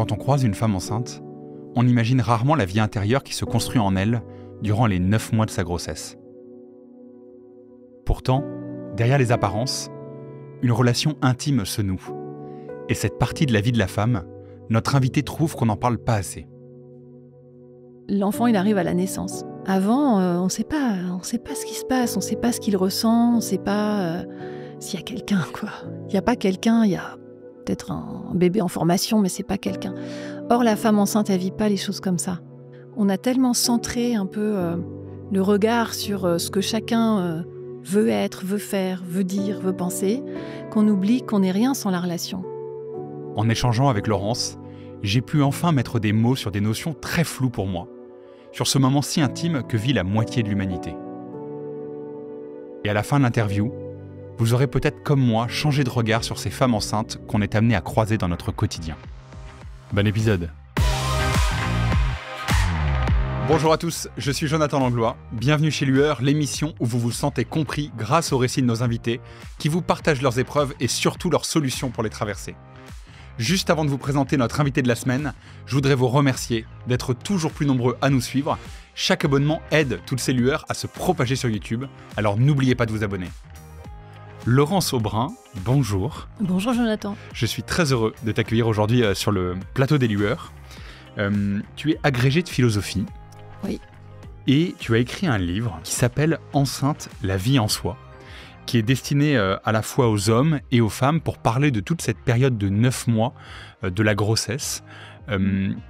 Quand on croise une femme enceinte, on imagine rarement la vie intérieure qui se construit en elle durant les neuf mois de sa grossesse. Pourtant, derrière les apparences, une relation intime se noue. Et cette partie de la vie de la femme, notre invité trouve qu'on n'en parle pas assez. L'enfant, il arrive à la naissance. Avant, euh, on ne sait pas, on sait pas ce qui se passe, on ne sait pas ce qu'il ressent, on ne sait pas euh, s'il y a quelqu'un quoi. Il n'y a pas quelqu'un, il y a être un bébé en formation, mais c'est pas quelqu'un. Or, la femme enceinte, elle vit pas les choses comme ça. On a tellement centré un peu euh, le regard sur euh, ce que chacun euh, veut être, veut faire, veut dire, veut penser, qu'on oublie qu'on n'est rien sans la relation. En échangeant avec Laurence, j'ai pu enfin mettre des mots sur des notions très floues pour moi, sur ce moment si intime que vit la moitié de l'humanité. Et à la fin de l'interview, vous aurez peut-être comme moi changé de regard sur ces femmes enceintes qu'on est amené à croiser dans notre quotidien. Bon épisode Bonjour à tous, je suis Jonathan Langlois. Bienvenue chez Lueur, l'émission où vous vous sentez compris grâce aux récits de nos invités qui vous partagent leurs épreuves et surtout leurs solutions pour les traverser. Juste avant de vous présenter notre invité de la semaine, je voudrais vous remercier d'être toujours plus nombreux à nous suivre. Chaque abonnement aide toutes ces lueurs à se propager sur YouTube, alors n'oubliez pas de vous abonner. Laurence Aubrin, bonjour. Bonjour Jonathan. Je suis très heureux de t'accueillir aujourd'hui euh, sur le plateau des lueurs. Euh, tu es agrégé de philosophie. Oui. Et tu as écrit un livre qui s'appelle Enceinte, la vie en soi, qui est destiné euh, à la fois aux hommes et aux femmes pour parler de toute cette période de neuf mois de la grossesse,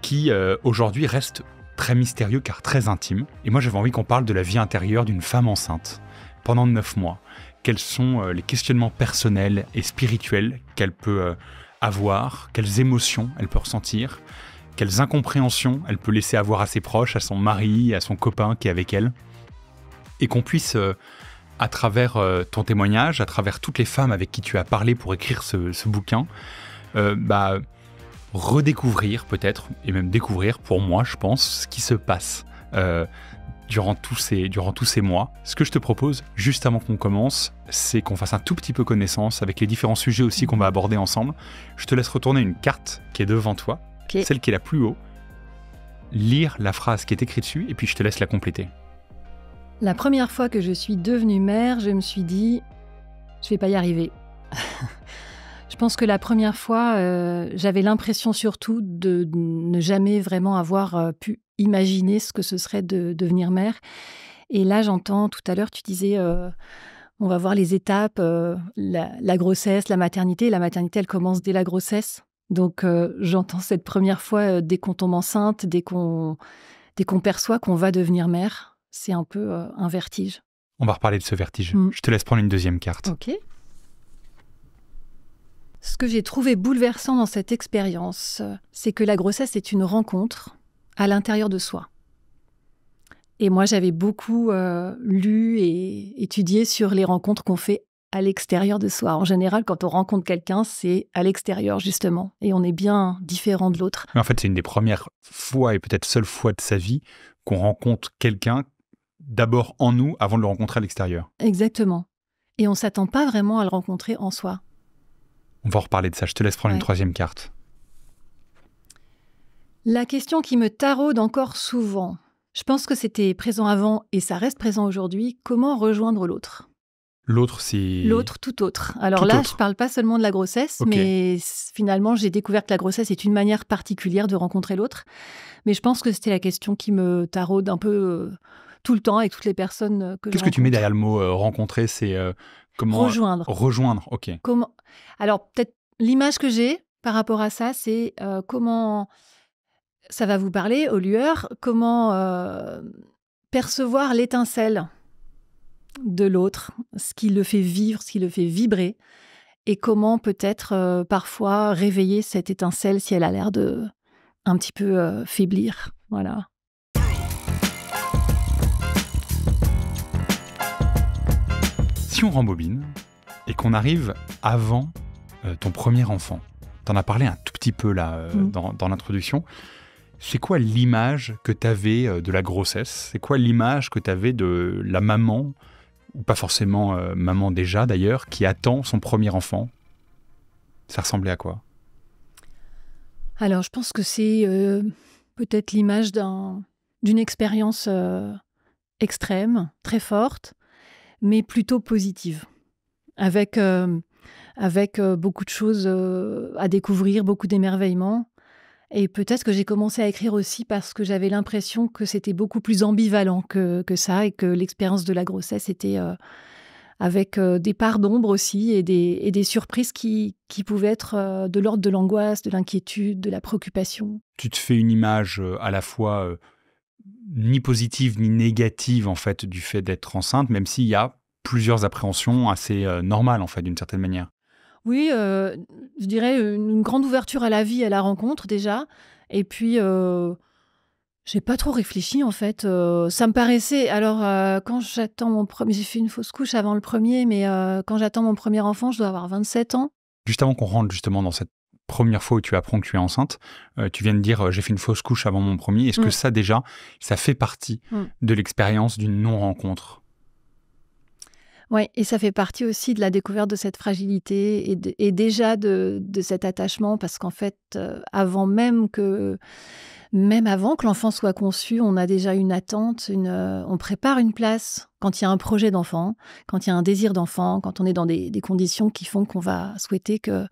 qui aujourd'hui reste très mystérieux car très intime. Et moi j'avais envie qu'on parle de la vie intérieure d'une femme enceinte pendant neuf mois, quels sont euh, les questionnements personnels et spirituels qu'elle peut euh, avoir, quelles émotions elle peut ressentir, quelles incompréhensions elle peut laisser avoir à ses proches, à son mari, à son copain qui est avec elle, et qu'on puisse, euh, à travers ton témoignage, à travers toutes les femmes avec qui tu as parlé pour écrire ce, bouquin, bah, redécouvrir peut-être, et même découvrir pour moi, je pense, ce qui se passe durant tous, ces, durant tous ces mois. Ce que je te propose, juste avant qu'on commence, c'est qu'on fasse un tout petit peu connaissance avec les différents sujets aussi qu'on va aborder ensemble. Je te laisse retourner une carte qui est devant toi, celle qui est la plus haut, lire la phrase qui est écrite dessus, et puis je te laisse la compléter. La première fois que je suis devenue mère, je me suis dit, je vais pas y arriver. je pense que la première fois, euh, j'avais l'impression surtout de ne jamais vraiment avoir euh, pu imaginer ce que ce serait de devenir mère. Et là, j'entends tout à l'heure, tu disais, euh, on va voir les étapes, euh, la, grossesse, la maternité. La maternité, elle commence dès la grossesse. Donc, euh, j'entends cette première fois, dès qu'on tombe enceinte, dès qu'on dès qu'on perçoit qu'on va devenir mère, c'est un peu un vertige. On va reparler de ce vertige. Mm. Je te laisse prendre une deuxième carte. Ok. Ce que j'ai trouvé bouleversant dans cette expérience, c'est que la grossesse est une rencontre, à l'intérieur de soi. Et moi, j'avais beaucoup euh, lu et étudié sur les rencontres qu'on fait à l'extérieur de soi. En général, quand on rencontre quelqu'un, c'est à l'extérieur, justement. Et on est bien différent de l'autre. En fait, c'est une des premières fois et peut-être seule fois de sa vie qu'on rencontre quelqu'un d'abord en nous avant de le rencontrer à l'extérieur. Exactement. Et on ne s'attend pas vraiment à le rencontrer en soi. On va en reparler de ça. Je te laisse prendre une troisième carte. La question qui me taraude encore souvent, je pense que c'était présent avant et ça reste présent aujourd'hui, comment rejoindre l'autre L'autre, c'est... L'autre, tout autre. Alors là, je ne parle pas seulement de la grossesse, mais finalement, j'ai découvert que la grossesse est une manière particulière de rencontrer l'autre. Mais je pense que c'était la question qui me taraude un peu euh, tout le temps avec toutes les personnes euh, que Qu'est-ce que tu mets derrière le mot euh, rencontrer C'est comment... Rejoindre. Rejoindre, ok. Comment... Alors peut-être l'image que j'ai par rapport à ça, c'est comment ça va vous parler aux lueurs, comment euh, percevoir l'étincelle de l'autre, ce qui le fait vivre, ce qui le fait vibrer, et comment peut-être euh, parfois réveiller cette étincelle si elle a l'air de un petit peu euh, faiblir. Voilà. Si on rembobine et qu'on arrive avant ton premier enfant, t'en as parlé un tout petit peu là mmh. dans l'introduction c'est quoi l'image que tu avais euh, de la grossesse C'est quoi l'image que tu avais de la maman, ou pas forcément euh, maman déjà d'ailleurs, qui attend son premier enfant Ça ressemblait à quoi Alors, je pense que c'est euh, peut-être l'image d'un, d'une expérience extrême, très forte, mais plutôt positive, avec, avec beaucoup de choses à découvrir, beaucoup d'émerveillement. Et peut-être que j'ai commencé à écrire aussi parce que j'avais l'impression que c'était beaucoup plus ambivalent que, ça et que l'expérience de la grossesse était euh, avec euh, des parts d'ombre aussi et des, surprises qui, pouvaient être euh, de l'ordre de l'angoisse, de l'inquiétude, de la préoccupation. Tu te fais une image à la fois ni positive ni négative en fait du fait d'être enceinte, même s'il y a plusieurs appréhensions assez normales en fait d'une certaine manière. Oui, euh, je dirais une, grande ouverture à la vie, à la rencontre déjà. Et puis, euh, j'ai pas trop réfléchi en fait. Euh, ça me paraissait. Alors, euh, quand j'attends mon premier. J'ai fait une fausse couche avant le premier, mais quand j'attends mon premier enfant, je dois avoir 27 ans. Juste avant qu'on rentre justement dans cette première fois où tu apprends que tu es enceinte, tu viens de dire j'ai fait une fausse couche avant mon premier. Est-ce que mm. ça déjà, ça fait partie mm. de l'expérience d'une non-rencontre oui, et ça fait partie aussi de la découverte de cette fragilité et, déjà de, cet attachement, parce qu'en fait, euh, avant même que même avant que l'enfant soit conçu, on a déjà une attente, une, euh, on prépare une place quand il y a un projet d'enfant, quand il y a un désir d'enfant, quand on est dans des, conditions qui font qu'on va souhaiter que,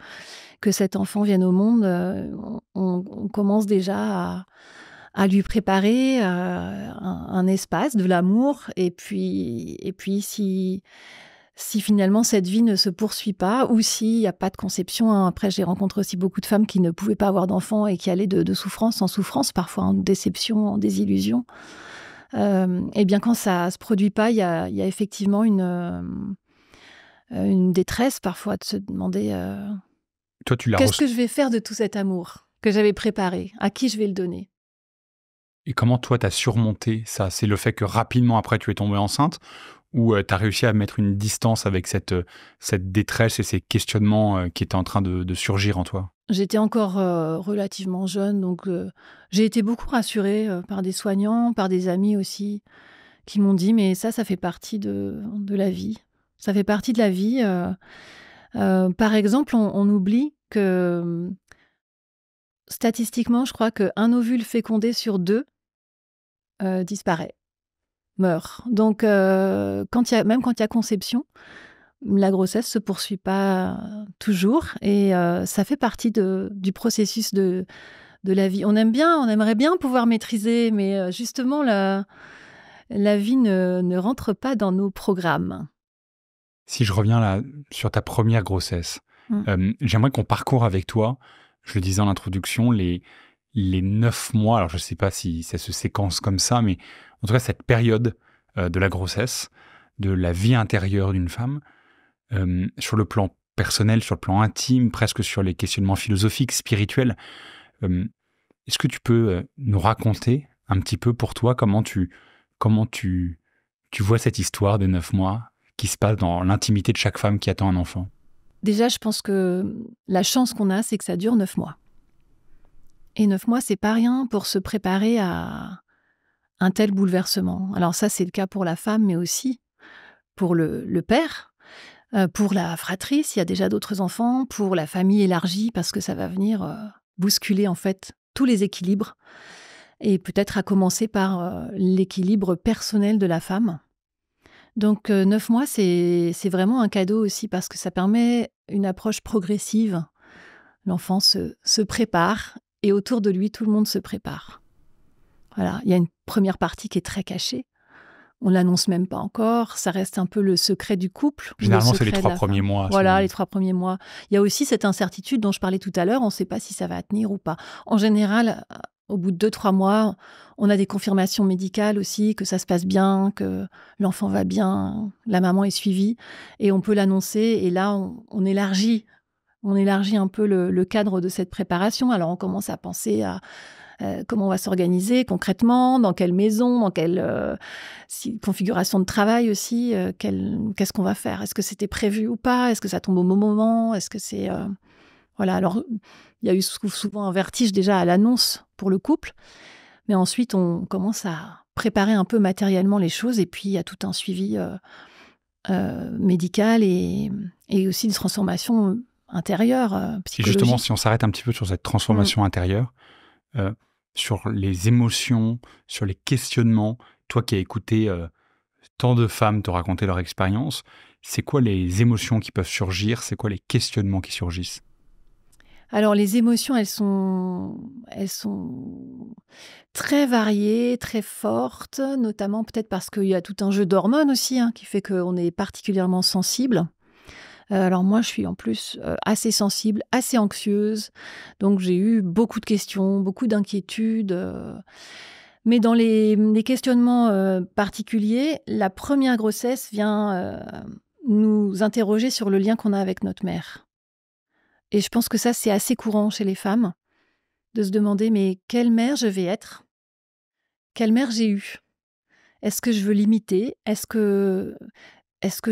que cet enfant vienne au monde, euh, on, commence déjà à, à lui préparer euh, un, espace de l'amour. Et puis, et puis si, si finalement cette vie ne se poursuit pas ou s'il n'y a pas de conception. Hein. Après, j'ai rencontré aussi beaucoup de femmes qui ne pouvaient pas avoir d'enfants et qui allaient de, souffrance en souffrance, parfois en déception, en désillusion. Euh, et eh bien, quand ça ne se produit pas, il y a, effectivement une, euh, une détresse parfois de se demander euh, Toi, tu qu'est-ce que je vais faire de tout cet amour que j'avais préparé À qui je vais le donner et comment toi, tu as surmonté ça C'est le fait que rapidement après, tu es tombée enceinte ou euh, tu as réussi à mettre une distance avec cette, euh, cette détresse et ces questionnements euh, qui étaient en train de, surgir en toi J'étais encore relativement jeune, donc j'ai été beaucoup rassurée par des soignants, par des amis aussi, qui m'ont dit, mais ça, ça fait partie de, de, la vie. Ça fait partie de la vie. par exemple, on, on oublie que hum, statistiquement, je crois qu'un ovule fécondé sur deux euh, disparaît, meurt. Donc, euh, quand y a, même quand il y a conception, la grossesse se poursuit pas toujours et euh, ça fait partie de, du processus de, de la vie. On aime bien, on aimerait bien pouvoir maîtriser, mais justement, la, la vie ne, ne rentre pas dans nos programmes. Si je reviens là sur ta première grossesse, mmh. j'aimerais qu'on parcourt avec toi, je le disais en introduction, les, les neuf mois, alors je ne sais pas si ça se séquence comme ça, mais en tout cas cette période euh, de la grossesse, de la vie intérieure d'une femme, euh, sur le plan personnel, sur le plan intime, presque sur les questionnements philosophiques, spirituels. Euh, est-ce que tu peux nous raconter un petit peu pour toi comment tu, comment tu, tu vois cette histoire des neuf mois qui se passe dans l'intimité de chaque femme qui attend un enfant Déjà, je pense que la chance qu'on a, c'est que ça dure neuf mois. Et neuf mois, c'est pas rien pour se préparer à un tel bouleversement. Alors ça, c'est le cas pour la femme, mais aussi pour le, père, euh, pour la fratrie, il y a déjà d'autres enfants, pour la famille élargie, parce que ça va venir euh, bousculer en fait tous les équilibres, et peut-être à commencer par euh, l'équilibre personnel de la femme. Donc neuf mois, c'est vraiment un cadeau aussi, parce que ça permet une approche progressive. L'enfant se prépare et autour de lui, tout le monde se prépare. Voilà, il y a une première partie qui est très cachée. On l'annonce même pas encore. Ça reste un peu le secret du couple. Généralement, c'est les trois premiers mois. Voilà, les trois premiers mois. Il y a aussi cette incertitude dont je parlais tout à l'heure. On ne sait pas si ça va tenir ou pas. En général, euh, au bout de deux, trois mois, on a des confirmations médicales aussi, que ça se passe bien, que l'enfant va bien, la maman est suivie, et on peut l'annoncer. Et là, on élargit on élargit un peu le, cadre de cette préparation. Alors on commence à penser à euh, comment on va s'organiser concrètement, dans quelle maison, dans quelle euh, configuration de travail aussi, euh, qu'est-ce qu'on va faire, est-ce que c'était prévu ou pas, est-ce que ça tombe au bon moment, est-ce que c'est... voilà, alors il y a eu souvent un vertige déjà à l'annonce pour le couple, mais ensuite on commence à préparer un peu matériellement les choses et puis il y a tout un suivi médical et, et aussi une transformation intérieure, euh, psychologique. justement, si on s'arrête un petit peu sur cette transformation mmh. intérieure, euh, sur les émotions, sur les questionnements, toi qui as écouté euh, tant de femmes te raconter leur expérience, c'est quoi les émotions qui peuvent surgir C'est quoi les questionnements qui surgissent alors les émotions, elles sont, elles sont très variées, très fortes, notamment peut-être parce qu'il y a tout un jeu d'hormones aussi hein, qui fait qu'on est particulièrement sensible. Euh, alors moi, je suis en plus euh, assez sensible, assez anxieuse, donc j'ai eu beaucoup de questions, beaucoup d'inquiétudes. Euh. Mais dans les, questionnements particuliers, la première grossesse vient nous interroger sur le lien qu'on a avec notre mère. Et je pense que ça, c'est assez courant chez les femmes, de se demander, mais quelle mère je vais être Quelle mère j'ai eue Est-ce que je veux l'imiter Est-ce que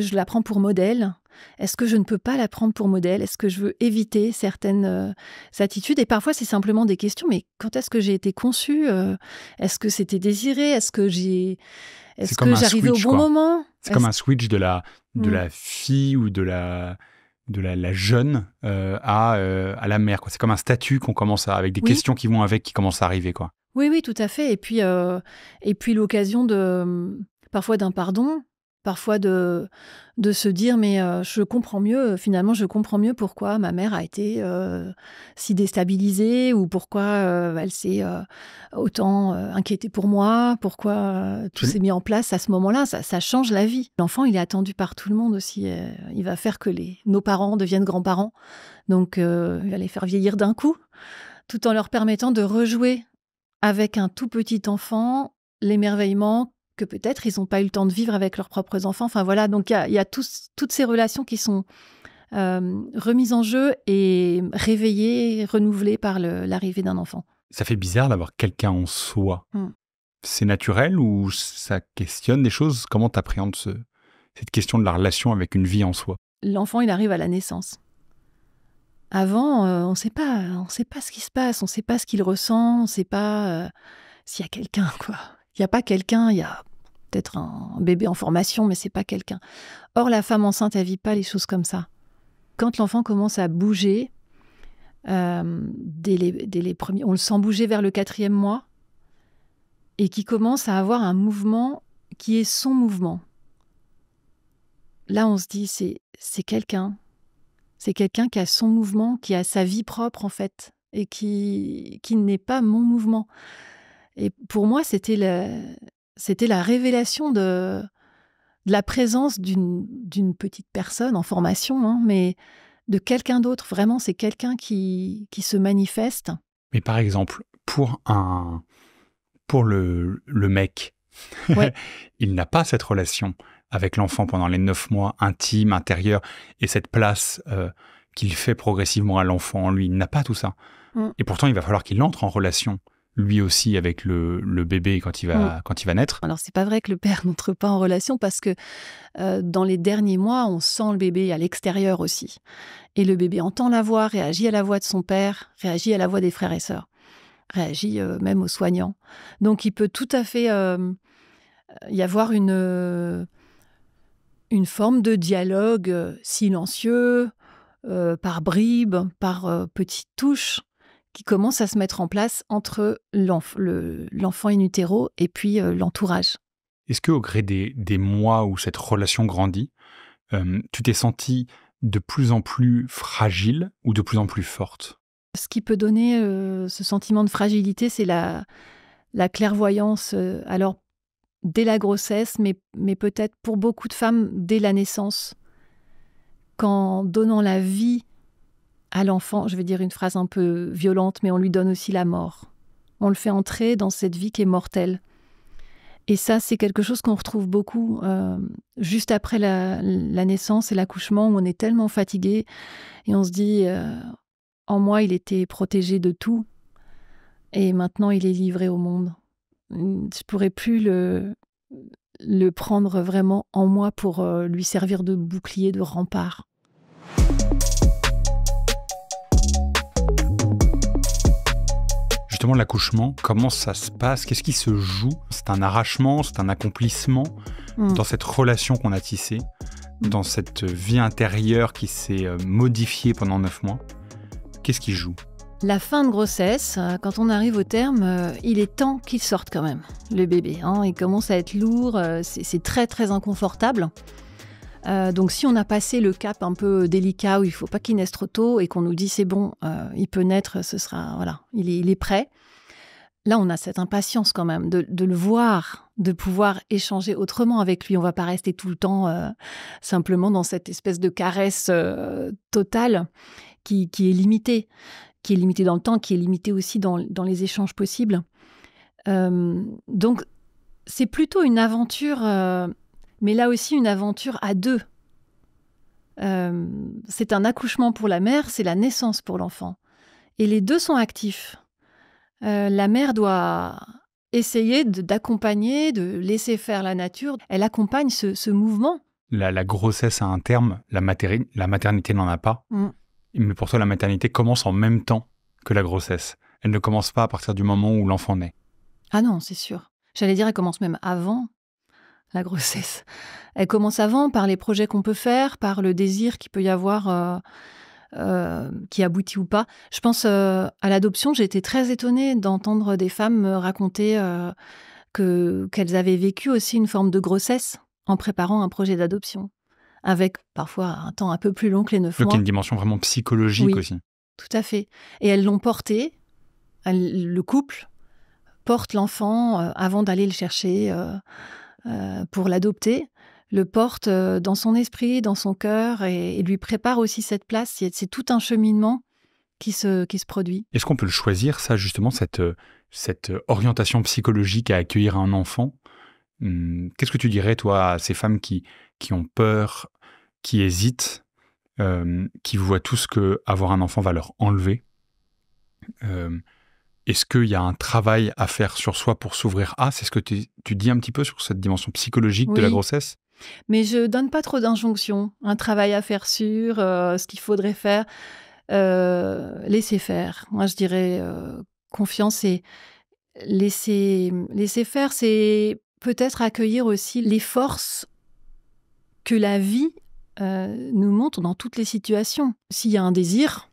je la prends pour modèle est-ce que je ne peux pas la prendre pour modèle Est-ce que je veux éviter certaines euh, attitudes Et parfois, c'est simplement des questions. Mais quand est-ce que j'ai été conçue euh? Est-ce que c'était désiré Est-ce que j'ai Est-ce que j'arrivais au bon moment C'est comme un switch de la de mmh. la fille ou de la de la, jeune euh, à, la mère. C'est comme un statut qu'on commence avec des questions qui vont avec, qui commencent à arriver. quoi. Oui, oui, tout à fait. Et puis, et puis l'occasion de hum, parfois d'un pardon, parfois de, de se dire mais euh, je comprends mieux euh, finalement je comprends mieux pourquoi ma mère a été euh, si déstabilisée ou pourquoi elle s'est autant inquiétée pour moi pourquoi tout s'est mis en place à ce moment-là ça, change la vie l'enfant il est attendu par tout le monde aussi il va faire que nos parents deviennent grands-parents donc il va les faire vieillir d'un coup tout en leur permettant de rejouer avec un tout petit enfant l'émerveillement que peut-être ils n'ont pas eu le temps de vivre avec leurs propres enfants. Enfin voilà, donc il y a, toutes ces relations qui sont euh, remises en jeu et réveillées, renouvelées par l'arrivée d'un enfant. Ça fait bizarre d'avoir quelqu'un en soi. Hmm. C'est naturel ou ça questionne des choses Comment t'appréhendes ce, cette question de la relation avec une vie en soi L'enfant, il arrive à la naissance. Avant, euh, on ne sait pas, on sait pas ce qui se passe, on ne sait pas ce qu'il ressent, on ne sait pas euh, s'il y a quelqu'un, quoi. Il n'y a pas quelqu'un, il y a peut-être un bébé en formation, mais c'est pas quelqu'un. Or, la femme enceinte, elle vit pas les choses comme ça. Quand l'enfant commence à bouger, euh, les, premiers, on le sent bouger vers le quatrième mois, et qui commence à avoir un mouvement qui est son mouvement. Là, on se dit, c'est, c'est quelqu'un. C'est quelqu'un qui a son mouvement, qui a sa vie propre, en fait, et qui, qui n'est pas mon mouvement. Et pour moi, c'était la, c'était la révélation de, la présence d'une petite personne en formation, hein, mais de quelqu'un d'autre. Vraiment, c'est quelqu'un qui, se manifeste. Mais par exemple, pour un pour le, mec, il n'a pas cette relation avec l'enfant pendant les neuf mois intime, intérieurs, et cette place euh, qu'il fait progressivement à l'enfant en lui. Il n'a pas tout ça. Mm. Et pourtant, il va falloir qu'il entre en relation lui aussi avec le, bébé quand il, va, mm. quand il va naître. Alors c'est pas vrai que le père n'entre pas en relation parce que euh, dans les derniers mois, on sent le bébé à l'extérieur aussi. Et le bébé entend la voix, réagit à la voix de son père, réagit à la voix des frères et sœurs, réagit euh, même aux soignants. Donc il peut tout à fait euh, y avoir une, une forme de dialogue silencieux, par bribes, par petites touches qui commence à se mettre en place entre l'enfant le, in utero et puis euh, l'entourage. Est-ce qu'au gré des, mois où cette relation grandit, euh, tu t'es sentie de plus en plus fragile ou de plus en plus forte Ce qui peut donner euh, ce sentiment de fragilité, c'est la, clairvoyance. alors, dès la grossesse, mais peut-être pour beaucoup de femmes, dès la naissance. Qu'en donnant la vie à l'enfant, je vais dire une phrase un peu violente, mais on lui donne aussi la mort. On le fait entrer dans cette vie qui est mortelle. Et ça, c'est quelque chose qu'on retrouve beaucoup euh, juste après la, naissance et l'accouchement, où on est tellement fatigué et on se dit, euh, en moi, il était protégé de tout, et maintenant il est livré au monde. Je pourrais plus le prendre vraiment en moi pour euh, lui servir de bouclier, de rempart. l'accouchement Comment ça se passe Qu'est-ce qui se joue C'est un arrachement, c'est un accomplissement hmm. dans cette relation qu'on a tissée, dans cette vie intérieure qui s'est euh, modifiée pendant neuf mois. Qu'est-ce qui joue la fin de grossesse, euh, quand on arrive au terme, euh, il est temps qu'il sorte quand même, le bébé. Hein, il commence à être lourd, c'est très très inconfortable. Euh, donc si on a passé le cap un peu délicat où il faut pas qu'il naisse trop tôt et qu'on nous dit c'est bon, euh, il peut naître, ce sera voilà, il est, prêt. Là, on a cette impatience quand même de, le voir, de pouvoir échanger autrement avec lui. On va pas rester tout le temps euh, simplement dans cette espèce de caresse totale qui, est limitée, qui est limitée dans le temps, qui est limitée aussi dans les échanges possibles. donc, c'est plutôt une aventure mais là aussi une aventure à deux. Euh, c'est un accouchement pour la mère, c'est la naissance pour l'enfant. Et les deux sont actifs. Euh, la mère doit essayer d'accompagner, de, laisser faire la nature. Elle accompagne ce, mouvement. La, grossesse a un terme, la, maternité n'en a pas. Mm. Mais pour toi, la maternité commence en même temps que la grossesse. Elle ne commence pas à partir du moment où l'enfant naît. Ah non, c'est sûr. J'allais dire, elle commence même avant la grossesse. Elle commence avant par les projets qu'on peut faire, par le désir qui peut y avoir, euh, euh, qui aboutit ou pas. Je pense euh, à l'adoption, j'ai été très étonnée d'entendre des femmes me raconter que, qu'elles avaient vécu aussi une forme de grossesse en préparant un projet d'adoption, avec parfois un temps un peu plus long que les neuf Donc, mois. Donc, une dimension vraiment psychologique aussi. Tout à fait. Et elles l'ont porté, le couple porte l'enfant avant d'aller le chercher. Euh, pour l'adopter, le porte euh, dans son esprit, dans son cœur et, lui prépare aussi cette place. C'est tout un cheminement qui se, qui se produit. Est-ce qu'on peut le choisir, ça, justement, cette, euh, cette orientation psychologique à accueillir un enfant hmm, Qu'est-ce que tu dirais, toi, à ces femmes qui, qui ont peur, qui hésitent, qui voient tout ce que avoir un enfant va leur enlever est-ce qu'il y a un travail à faire sur soi pour s'ouvrir à C'est ce que tu, dis un petit peu sur cette dimension psychologique de la grossesse Mais je ne donne pas trop d'injonctions. Un travail à faire sur euh, ce qu'il faudrait faire, euh, laisser faire. Moi, je dirais euh, confiance et laisser, laisser faire, c'est peut-être accueillir aussi les forces que la vie nous montre dans toutes les situations. S'il y a un désir,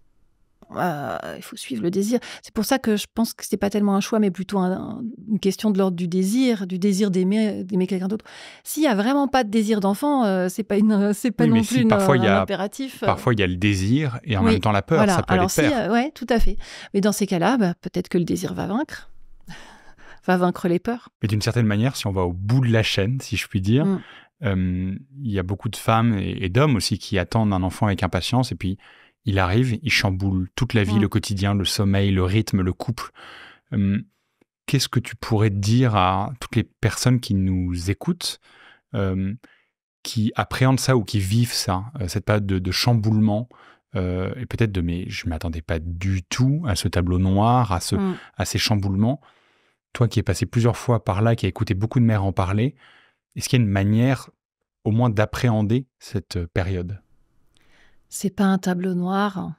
euh, il faut suivre le désir. C'est pour ça que je pense que c'est pas tellement un choix, mais plutôt une question de l'ordre du désir, du désir d'aimer, d'aimer quelqu'un d'autre. S'il n'y a vraiment pas de désir d'enfant, euh, c'est pas une, c'est pas non plus une, parfois, y euh. Parfois il y a le désir et en même temps la peur, ça peut aller Oui, tout à fait. Mais dans ces cas-là, bah, peut-être que le désir va vaincre, va vaincre les peurs. Mais d'une certaine manière, si on va au bout de la chaîne, si je puis dire. Mm. Il y a beaucoup de femmes et, et d'hommes aussi qui attendent un enfant avec impatience et puis il arrive, il chamboule toute la vie, mm. le quotidien, le sommeil, le rythme, le couple. Hum, qu'est-ce que tu pourrais dire à toutes les personnes qui nous écoutent, hum, qui appréhendent ça ou qui vivent ça, euh, cette période de, chamboulement euh, et peut-être de mais je m'attendais pas du tout à ce tableau noir, à, ce, mm. à ces chamboulements. Toi qui es passé plusieurs fois par là, qui as écouté beaucoup de mères en parler, est-ce qu'il y a une manière au moins d'appréhender cette euh, période c'est pas un tableau noir.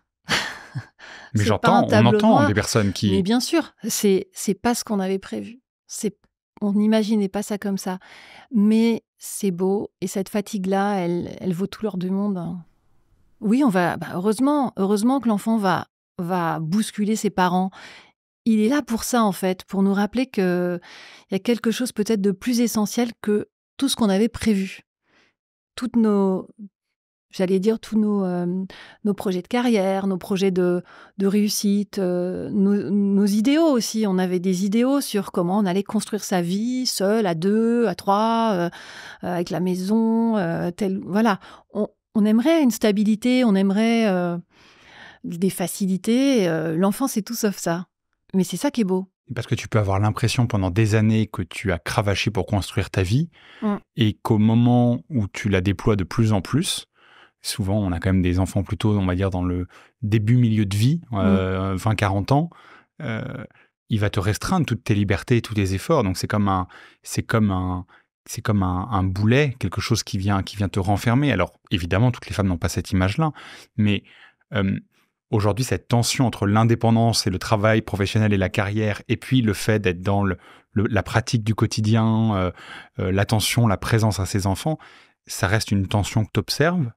mais j'entends, on entend des personnes qui. Mais bien sûr, c'est c'est pas ce qu'on avait prévu. C'est on n'imaginait pas ça comme ça. Mais c'est beau et cette fatigue-là, elle, elle vaut tout l'or du monde. Hein. Oui, on va. Bah, heureusement, heureusement que l'enfant va va bousculer ses parents. Il est là pour ça en fait, pour nous rappeler que il y a quelque chose peut-être de plus essentiel que tout ce qu'on avait prévu. Toutes nos, j'allais dire, tous euh, nos, projets de carrière, nos projets de, réussite, euh, nos, idéaux aussi. On avait des idéaux sur comment on allait construire sa vie, seul, à deux, à trois, euh, avec la maison, voilà. On, aimerait une stabilité, on aimerait des facilités. L'enfance, c'est tout sauf ça. Mais c'est ça qui est beau. Parce que tu peux avoir l'impression pendant des années que tu as cravaché pour construire ta vie mmh. et qu'au moment où tu la déploies de plus en plus, souvent, on a quand même des enfants plutôt, on va dire, dans le début, milieu de vie, 20-40 mmh. euh, ans. Euh, il va te restreindre toutes tes libertés, tous tes efforts. Donc, c'est comme un, c'est comme c'est comme un, boulet, quelque chose qui vient, qui vient te renfermer. Alors, évidemment, toutes les femmes n'ont pas cette image-là, mais euh, aujourd'hui, cette tension entre l'indépendance et le travail professionnel et la carrière, et puis le fait d'être dans la pratique du quotidien, l'attention, la présence à ses enfants, ça reste une tension que tu observes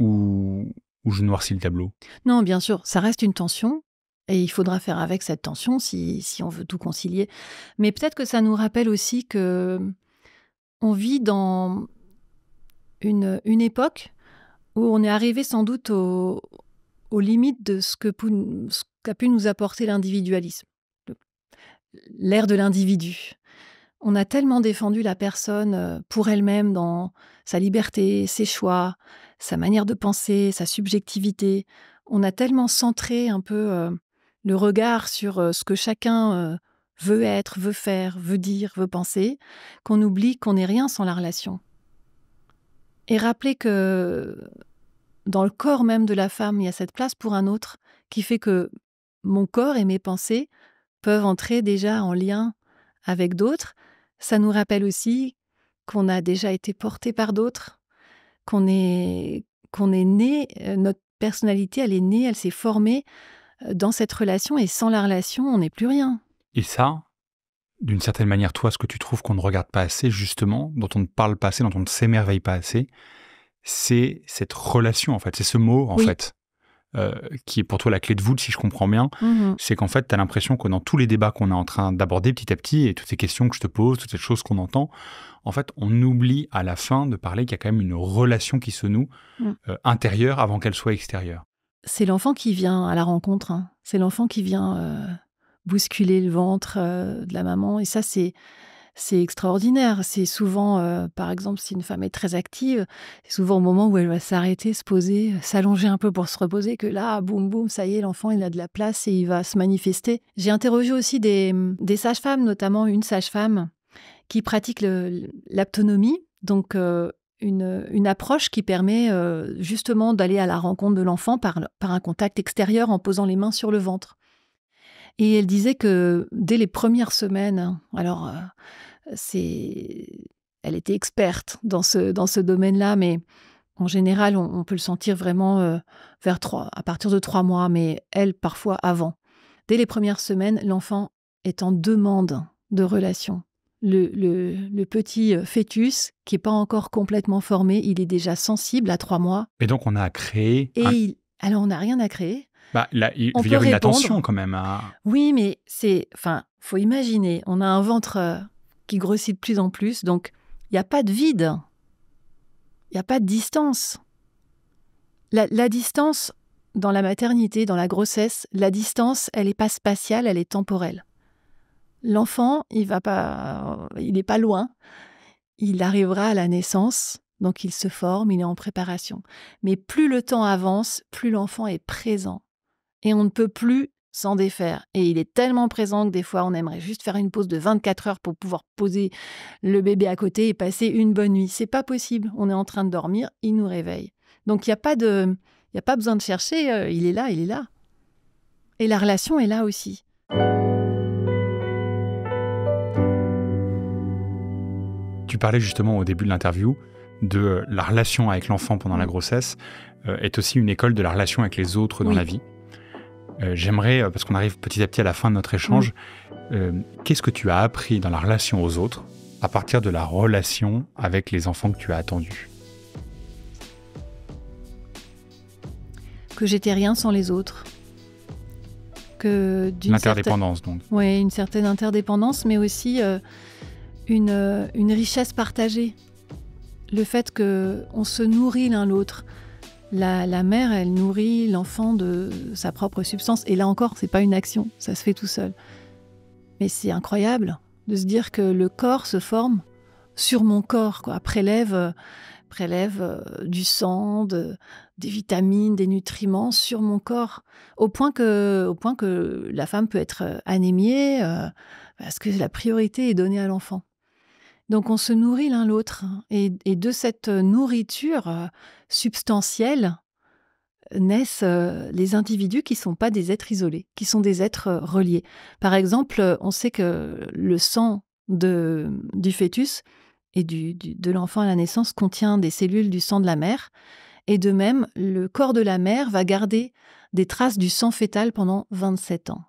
ou, je noircis le tableau Non, bien sûr, ça reste une tension. Et il faudra faire avec cette tension si, si on veut tout concilier. Mais peut-être que ça nous rappelle aussi que euh, on vit dans une, une époque où on est arrivé sans doute aux limites de ce qu'a pu nous apporter l'individualisme, l'ère de l'individu. On a tellement défendu la personne euh, pour elle-même dans sa liberté, ses choix, sa manière de penser, sa subjectivité. On a tellement centré un peu euh, le regard sur euh, ce que chacun euh, veut être, veut faire, veut dire, veut penser, qu'on oublie qu'on n'est rien sans la relation. Et rappeler que dans le corps même de la femme, il y a cette place pour un autre qui fait que mon corps et mes pensées peuvent entrer déjà en lien avec d'autres. Ça nous rappelle aussi qu'on a déjà été porté par d'autres, qu'on est, qu'on est né, euh, notre personnalité, elle est née, elle s'est formée euh, dans cette relation et sans la relation, on n'est plus rien. Et ça, d'une certaine manière, toi, ce que tu trouves qu'on ne regarde pas assez, justement, dont on ne parle pas assez, dont on ne s'émerveille pas assez, c'est cette relation, en fait, c'est ce mot, en fait. Euh, qui est pour toi la clé de voûte, si je comprends bien, mhm. c'est qu'en fait, tu as l'impression que dans tous les débats qu'on est en train d'aborder petit à petit, et toutes ces questions que je te pose, toutes ces choses qu'on entend, en fait, on oublie à la fin de parler qu'il y a quand même une relation qui se noue mm. euh, intérieure avant qu'elle soit extérieure. C'est l'enfant qui vient à la rencontre, hein. c'est l'enfant qui vient euh, bousculer le ventre de la maman, et ça, c'est c'est extraordinaire. C'est souvent, euh, par exemple, si une femme est très active, c'est souvent au moment où elle va s'arrêter, se poser, euh, s'allonger un peu pour se reposer, que là, boum, boum, ça y est, l'enfant, il a de la place et il va se manifester. J'ai interrogé aussi des, mm, sages-femmes, notamment une sage-femme qui pratique l'aptonomie, donc euh, une, approche qui permet justement d'aller à la rencontre de l'enfant par, un contact extérieur en posant les mains sur le ventre. Et elle disait que dès les premières semaines, hein, alors c'est, elle était experte dans ce, dans ce domaine-là, mais en général, on, peut le sentir vraiment euh, vers trois, à partir de trois mois, mais elle, parfois avant. Dès les premières semaines, l'enfant est en demande de relation. Le, petit euh, fœtus, qui n'est pas encore complètement formé, il est déjà sensible à trois mois. Et donc, on a créé. Et Alors, on n'a rien à créer. Bah, il y a une attention quand même. À... Oui, mais c'est. Enfin, faut imaginer, on a un ventre euh, qui grossit de plus en plus. Donc, il n'y a pas de vide. Il n'y a pas de distance. La, distance dans la maternité, dans la grossesse, la distance, elle n'est pas spatiale, elle est temporelle. L'enfant, il va pas, il n'est pas loin. Il arrivera à la naissance, donc il se forme, il est en préparation. Mais plus le temps avance, plus l'enfant est présent. Et on ne peut plus sans défaire. Et il est tellement présent que des fois, on aimerait juste faire une pause de 24 heures pour pouvoir poser le bébé à côté et passer une bonne nuit. C'est pas possible. On est en train de dormir, il nous réveille. Donc il n'y a pas de, a pas besoin de chercher. Euh, il est là, il est là. Et la relation est là aussi. Tu parlais justement au début de l'interview de euh, la relation avec l'enfant pendant la mmh. grossesse euh, est aussi une école de la relation avec les autres dans la vie. Euh, j'aimerais, euh, parce qu'on arrive petit à petit à la fin de notre échange, mm. euh, qu'est-ce que tu as appris dans la relation aux autres à partir de la relation avec les enfants que tu as attendus Que j'étais rien sans les autres. Que interdépendance donc. Oui, une certaine interdépendance, mais aussi une, une richesse partagée. Le fait qu'on se nourrit l'un l'autre. La, mère, elle nourrit l'enfant de sa propre substance. Et là encore, c'est pas une action, ça se fait tout seul. Mais c'est incroyable de se dire que le corps se forme sur mon corps, quoi. Prélève, prélève euh, du sang, des vitamines, des nutriments sur mon corps, au point que, au point que la femme peut être euh, anémiée euh, parce que la priorité est donnée à l'enfant. Donc on se nourrit l'un l'autre. Hein, et, de cette euh, nourriture euh, substantielle euh, naissent les individus qui ne sont pas des êtres isolés, qui sont des êtres reliés. Par exemple, on sait que le sang du fœtus et de l'enfant à la naissance contient des cellules du sang de la mère. Et de même, le corps de la mère va garder des traces du sang fœtal pendant 27 ans.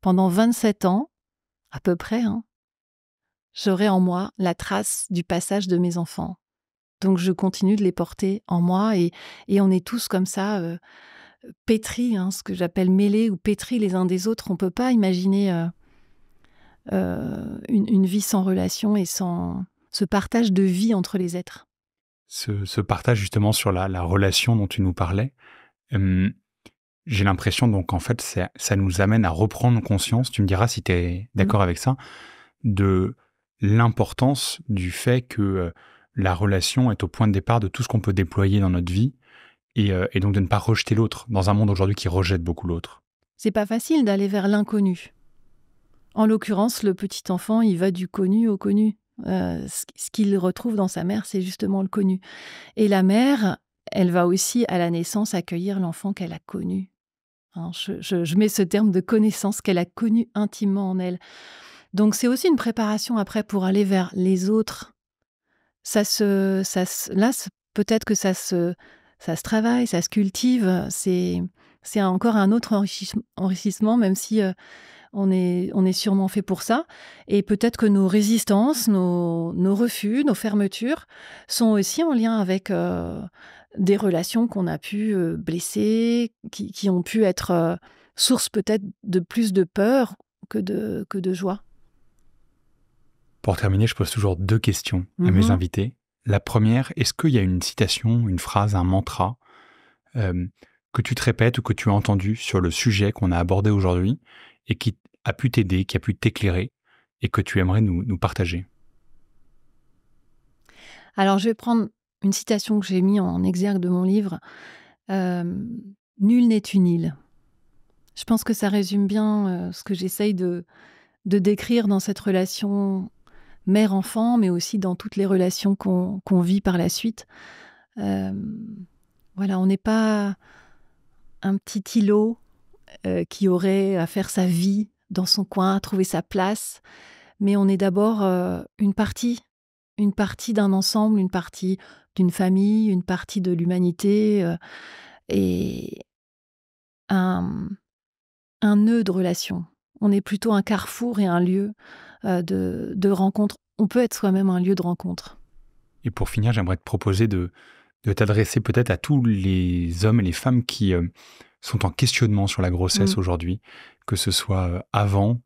Pendant 27 ans, à peu près, hein, j'aurai en moi la trace du passage de mes enfants. Donc je continue de les porter en moi et, et on est tous comme ça, pétri, euh, pétris, hein, ce que j'appelle mêlés ou pétris les uns des autres. On ne peut pas imaginer euh, euh, une, vie sans relation et sans ce partage de vie entre les êtres. Ce, partage justement sur la, relation dont tu nous parlais, j'ai l'impression donc en fait ça, nous amène à reprendre conscience, tu me diras si tu es mmh. d'accord avec ça, de l'importance du fait que euh, la relation est au point de départ de tout ce qu'on peut déployer dans notre vie euh, et, donc de ne pas rejeter l'autre dans un monde aujourd'hui qui rejette beaucoup l'autre. C'est pas facile d'aller vers l'inconnu. En l'occurrence, le petit enfant, il va du connu au connu. Euh, ce qu'il retrouve dans sa mère, c'est justement le connu. Et la mère, elle va aussi à la naissance accueillir l'enfant qu'elle a connu. Hein, je, je, mets ce terme de connaissance qu'elle a connu intimement en elle. Donc c'est aussi une préparation après pour aller vers les autres. Ça se, ça là, peut-être que ça se, ça se travaille, ça se cultive. C'est, c'est encore un autre enrichissement, même si euh, on, est, on est sûrement fait pour ça. Et peut-être que nos résistances, nos, nos, refus, nos fermetures sont aussi en lien avec euh, des relations qu'on a pu euh, blesser, qui, qui, ont pu être source peut-être de plus de peur que de, que de joie. Pour terminer, je pose toujours deux questions à mes mhm. invités. La première, est-ce qu'il y a une citation, une phrase, un mantra euh, que tu te répètes ou que tu as entendu sur le sujet qu'on a abordé aujourd'hui et qui a pu t'aider, qui a pu t'éclairer et que tu aimerais nous, nous partager Alors, je vais prendre une citation que j'ai mise en exergue de mon livre. Euh, Nul n'est une île. Je pense que ça résume bien euh, ce que j'essaye de, de décrire dans cette relation mère-enfant, mais aussi dans toutes les relations qu'on vit par la suite. Euh, voilà, on n'est pas un petit îlot euh, qui aurait à faire sa vie dans son coin, à trouver sa place, mais on est d'abord euh, une partie, une partie d'un ensemble, une partie d'une famille, une partie de l'humanité, et un, un nœud de relations. On est plutôt un carrefour et un lieu euh, de, rencontre. On peut être soi-même un lieu de rencontre. Et pour finir, j'aimerais te proposer de, t'adresser peut-être à tous les hommes et les femmes qui euh, sont en questionnement sur la grossesse mm. aujourd'hui, que ce soit euh, avant,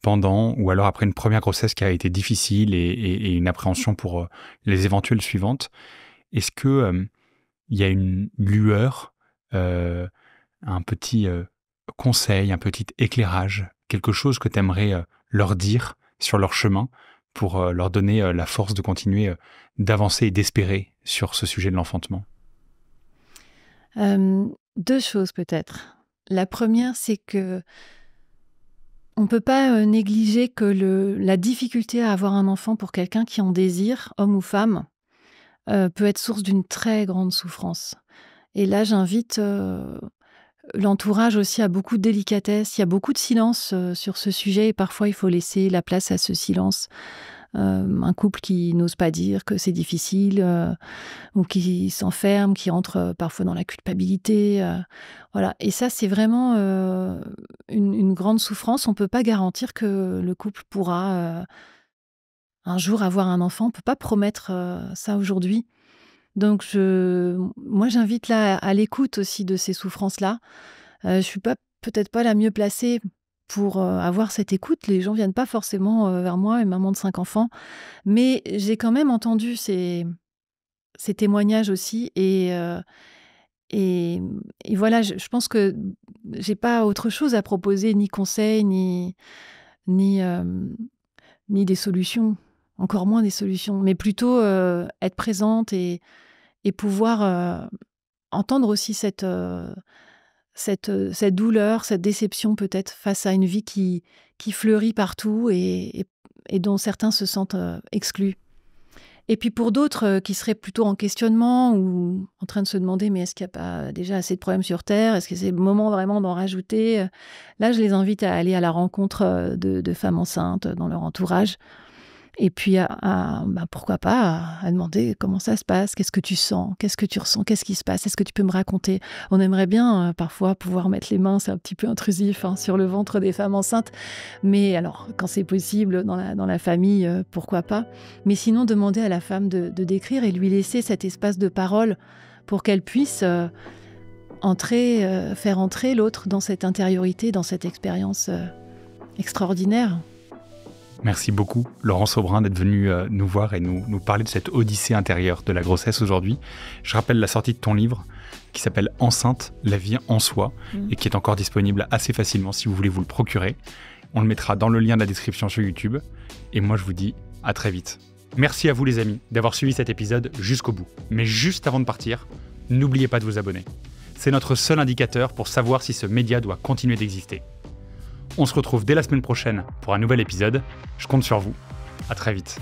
pendant ou alors après une première grossesse qui a été difficile et, une appréhension pour les éventuelles suivantes. Est-ce que il y a une lueur, un petit conseil, un petit éclairage quelque chose que tu aimerais euh, leur dire sur leur chemin pour euh, leur donner euh, la force de continuer d'avancer et d'espérer sur ce sujet de l'enfantement Deux choses peut-être. La première, c'est que on ne peut pas négliger que le, la difficulté à avoir un enfant pour quelqu'un qui en désire, homme ou femme, peut être source d'une très grande souffrance. Et là, j'invite L'entourage aussi a beaucoup de délicatesse, il y a beaucoup de silence euh, sur ce sujet et parfois il faut laisser la place à ce silence. Euh, un couple qui n'ose pas dire que c'est difficile euh, ou qui s'enferme, qui entre parfois dans la culpabilité. voilà. Et ça, c'est vraiment une, une, grande souffrance. On ne peut pas garantir que le couple pourra un jour avoir un enfant. On ne peut pas promettre ça aujourd'hui. Donc, je, moi, j'invite là à l'écoute aussi de ces souffrances-là. Euh, je ne suis pas peut-être pas la mieux placée pour euh, avoir cette écoute. Les gens viennent pas forcément euh, vers moi, une maman de cinq enfants, mais j'ai quand même entendu ces, témoignages aussi et et, voilà, je, pense que j'ai pas autre chose à proposer, ni conseils, ni ni des solutions, encore moins des solutions, mais plutôt être présente et et pouvoir euh, entendre aussi euh, euh, cette, douleur, cette déception peut-être face à une vie qui, fleurit partout et, dont certains se sentent exclus. Et puis pour d'autres qui seraient plutôt en questionnement ou en train de se demander mais est-ce qu'il n'y a pas déjà assez de problèmes sur Terre Est-ce que c'est le moment vraiment d'en rajouter Là, je les invite à aller à la rencontre de femmes enceintes dans leur entourage et puis, bah, pourquoi pas, à, demander comment ça se passe, qu'est-ce que tu sens, qu'est-ce que tu ressens, qu'est-ce qui se passe, est-ce que tu peux me raconter On aimerait bien euh, parfois pouvoir mettre les mains, c'est un petit peu intrusif, hein, sur le ventre des femmes enceintes. Mais alors, quand c'est possible dans la, famille, euh, pourquoi pas Mais sinon, demander à la femme de, décrire et lui laisser cet espace de parole pour qu'elle puisse euh, entrer, faire entrer l'autre dans cette intériorité, dans cette expérience extraordinaire. Merci beaucoup, Laurent Aubrin, d'être venu euh, nous voir et nous, parler de cette odyssée intérieure de la grossesse aujourd'hui. Je rappelle la sortie de ton livre qui s'appelle Enceinte, la vie en soi, mm. et qui est encore disponible assez facilement si vous voulez vous le procurer. On le mettra dans le lien de la description sur YouTube. Et moi, je vous dis à très vite. Merci à vous, les amis, d'avoir suivi cet épisode jusqu'au bout. Mais juste avant de partir, n'oubliez pas de vous abonner. C'est notre seul indicateur pour savoir si ce média doit continuer d'exister. On se retrouve dès la semaine prochaine pour un nouvel épisode. Je compte sur vous. À très vite.